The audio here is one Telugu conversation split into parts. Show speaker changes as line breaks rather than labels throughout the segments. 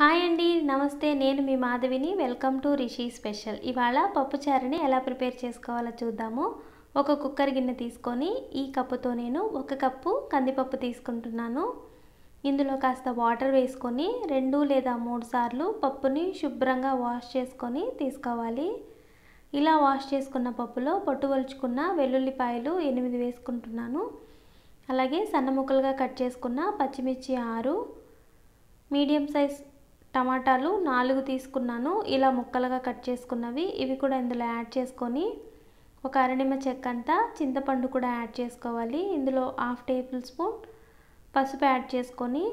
హాయ్ అండి నమస్తే నేను మీ మాధవిని వెల్కమ్ టు రిషి స్పెషల్ ఇవాళ పప్పుచారుని ఎలా ప్రిపేర్ చేసుకోవాలో చూద్దాము ఒక కుక్కర్ గిన్నె తీసుకొని ఈ కప్పుతో నేను ఒక కప్పు కందిపప్పు తీసుకుంటున్నాను ఇందులో కాస్త వాటర్ వేసుకొని రెండు లేదా మూడు సార్లు పప్పుని శుభ్రంగా వాష్ చేసుకొని తీసుకోవాలి ఇలా వాష్ చేసుకున్న పప్పులో పొట్టు వలుచుకున్న వెల్లుల్లిపాయలు ఎనిమిది వేసుకుంటున్నాను అలాగే సన్న ముక్కలుగా కట్ చేసుకున్న పచ్చిమిర్చి ఆరు మీడియం సైజ్ టమాటాలు నాలుగు తీసుకున్నాను ఇలా ముక్కలుగా కట్ చేసుకున్నవి ఇవి కూడా ఇందులో యాడ్ చేసుకొని ఒక అరణిమ చెక్క అంతా చింతపండు కూడా యాడ్ చేసుకోవాలి ఇందులో హాఫ్ టేబుల్ స్పూన్ పసుపు యాడ్ చేసుకొని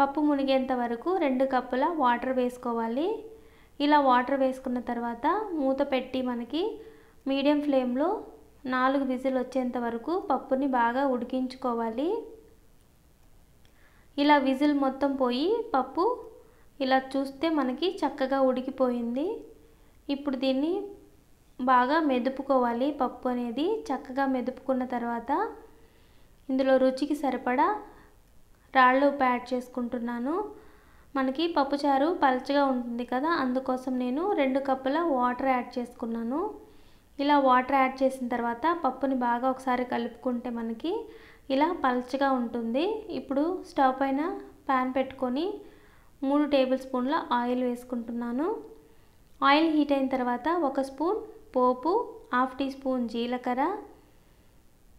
పప్పు మునిగేంత వరకు రెండు కప్పుల వాటర్ వేసుకోవాలి ఇలా వాటర్ వేసుకున్న తర్వాత మూత పెట్టి మనకి మీడియం ఫ్లేమ్లో నాలుగు విజిల్ వచ్చేంత వరకు పప్పుని బాగా ఉడికించుకోవాలి ఇలా విజిల్ మొత్తం పోయి పప్పు ఇలా చూస్తే మనకి చక్కగా ఉడికిపోయింది ఇప్పుడు దీన్ని బాగా మెదుపుకోవాలి పప్పు అనేది చక్కగా మెదుపుకున్న తర్వాత ఇందులో రుచికి సరిపడా రాళ్ళు ఉప్పు యాడ్ చేసుకుంటున్నాను మనకి పప్పుచారు పలచగా ఉంటుంది కదా అందుకోసం నేను రెండు కప్పుల వాటర్ యాడ్ చేసుకున్నాను ఇలా వాటర్ యాడ్ చేసిన తర్వాత పప్పుని బాగా ఒకసారి కలుపుకుంటే మనకి ఇలా పలచగా ఉంటుంది ఇప్పుడు స్టవ్ పైన ప్యాన్ పెట్టుకొని మూడు టేబుల్ స్పూన్ల ఆయిల్ వేసుకుంటున్నాను ఆయిల్ హీట్ అయిన తర్వాత ఒక స్పూన్ పోపు హాఫ్ టీ స్పూన్ జీలకర్ర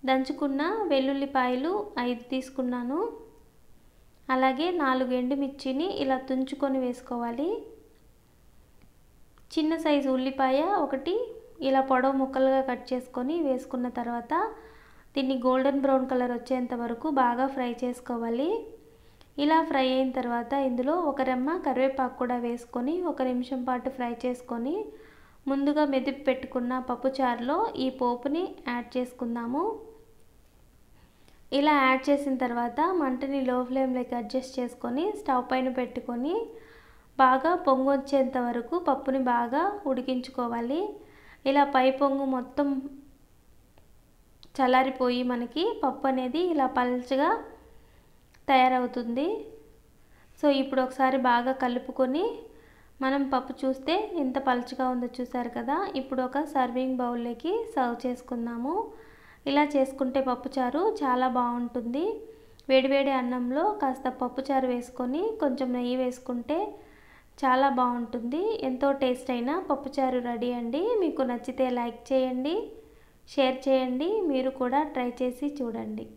దంచుకున్న వెల్లుల్లిపాయలు ఐదు తీసుకున్నాను అలాగే నాలుగు ఎండుమిర్చిని ఇలా తుంచుకొని వేసుకోవాలి చిన్న సైజు ఉల్లిపాయ ఒకటి ఇలా పొడవు ముక్కలుగా కట్ చేసుకొని వేసుకున్న తర్వాత దీన్ని గోల్డెన్ బ్రౌన్ కలర్ వచ్చేంత వరకు బాగా ఫ్రై చేసుకోవాలి ఇలా ఫ్రై అయిన తర్వాత ఇందులో ఒక రెమ్మ కరివేపాకు కూడా వేసుకొని ఒక నిమిషం పాటు ఫ్రై చేసుకొని ముందుగా మెదిపి పెట్టుకున్న పప్పుచారులో ఈ పోపుని యాడ్ చేసుకుందాము ఇలా యాడ్ చేసిన తర్వాత మంటని లో ఫ్లేమ్లోకి అడ్జస్ట్ చేసుకొని స్టవ్ పైన పెట్టుకొని బాగా పొంగు వచ్చేంత వరకు పప్పుని బాగా ఉడికించుకోవాలి ఇలా పై పొంగు మొత్తం చల్లారిపోయి మనకి పప్పు అనేది ఇలా పల్చగా తయారవుతుంది సో ఇప్పుడు ఒకసారి బాగా కలుపుకొని మనం పప్పు చూస్తే ఎంత పలుచగా ఉందో చూసారు కదా ఇప్పుడు ఒక సర్వింగ్ బౌల్లోకి సర్వ్ చేసుకుందాము ఇలా చేసుకుంటే పప్పుచారు చాలా బాగుంటుంది వేడివేడి అన్నంలో కాస్త పప్పుచారు వేసుకొని కొంచెం నెయ్యి వేసుకుంటే చాలా బాగుంటుంది ఎంతో టేస్ట్ అయినా పప్పుచారు రెడీ అండి మీకు నచ్చితే లైక్ చేయండి షేర్ చేయండి మీరు కూడా ట్రై చేసి చూడండి